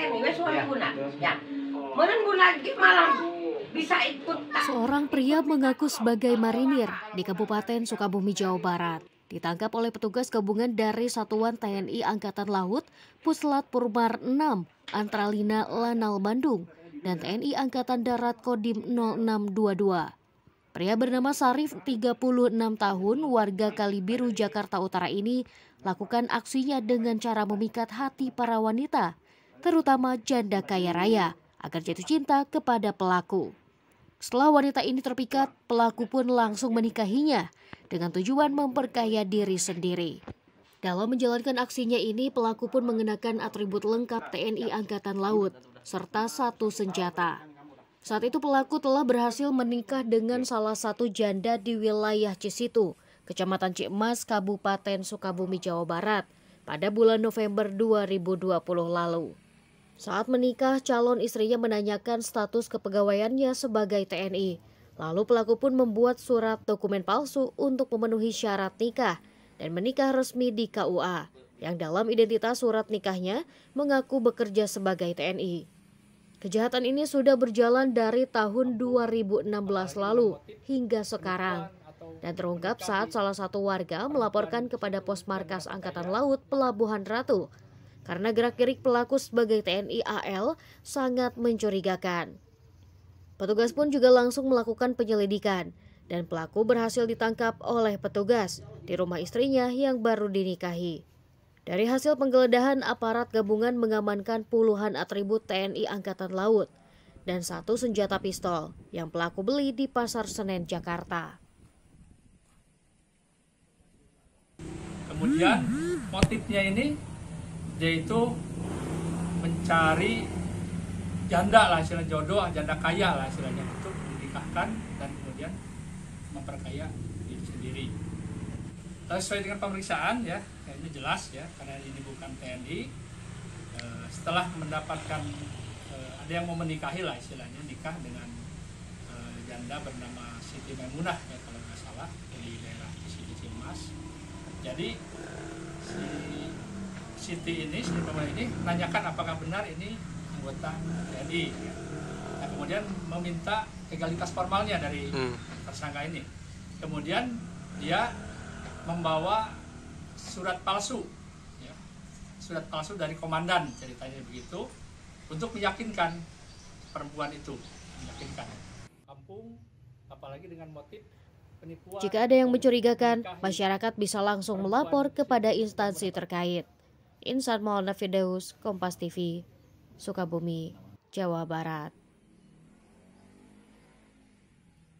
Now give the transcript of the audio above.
Iya. Iya. Ya. Seorang pria mengaku sebagai marinir di Kabupaten Sukabumi, Jawa Barat. Ditangkap oleh petugas gabungan dari Satuan TNI Angkatan Laut, Puslat Purbar 6, Antralina Lanal Bandung, dan TNI Angkatan Darat Kodim 0622. Pria bernama Sarif, 36 tahun, warga Kalibiru, Jakarta Utara ini lakukan aksinya dengan cara memikat hati para wanita terutama janda kaya raya, agar jatuh cinta kepada pelaku. Setelah wanita ini terpikat, pelaku pun langsung menikahinya dengan tujuan memperkaya diri sendiri. Dalam menjalankan aksinya ini, pelaku pun mengenakan atribut lengkap TNI Angkatan Laut, serta satu senjata. Saat itu pelaku telah berhasil menikah dengan salah satu janda di wilayah Cisitu, Kecamatan Cikmas, Kabupaten Sukabumi, Jawa Barat, pada bulan November 2020 lalu. Saat menikah, calon istrinya menanyakan status kepegawaiannya sebagai TNI. Lalu pelaku pun membuat surat dokumen palsu untuk memenuhi syarat nikah dan menikah resmi di KUA yang dalam identitas surat nikahnya mengaku bekerja sebagai TNI. Kejahatan ini sudah berjalan dari tahun 2016 lalu hingga sekarang dan terungkap saat salah satu warga melaporkan kepada pos markas Angkatan Laut Pelabuhan Ratu karena gerak-gerik pelaku sebagai TNI AL sangat mencurigakan. Petugas pun juga langsung melakukan penyelidikan dan pelaku berhasil ditangkap oleh petugas di rumah istrinya yang baru dinikahi. Dari hasil penggeledahan, aparat gabungan mengamankan puluhan atribut TNI Angkatan Laut dan satu senjata pistol yang pelaku beli di Pasar Senen, Jakarta. Kemudian motifnya ini itu mencari janda lah istilah jodoh ah, janda kaya lah istilahnya itu dinikahkan dan kemudian memperkaya diri sendiri lalu eh, sesuai dengan pemeriksaan ya kayaknya jelas ya karena ini bukan TNI e, eh, setelah mendapatkan e, ada yang mau menikahi lah istilahnya nikah dengan e, janda bernama Siti Maimunah ya kalau nggak salah di daerah Cimas jadi si Siti ini, Siti Nurbaya ini menanyakan apakah benar ini anggota TNI. Nah, kemudian meminta legalitas formalnya dari hmm. tersangka ini. Kemudian dia membawa surat palsu, ya, surat palsu dari komandan ceritanya begitu, untuk meyakinkan perempuan itu, meyakinkan kampung, apalagi dengan motif penipuan. Jika ada yang mencurigakan, masyarakat bisa langsung melapor kepada instansi terkait. Insan Maulana Firdaus, Kompas TV, Sukabumi, Jawa Barat.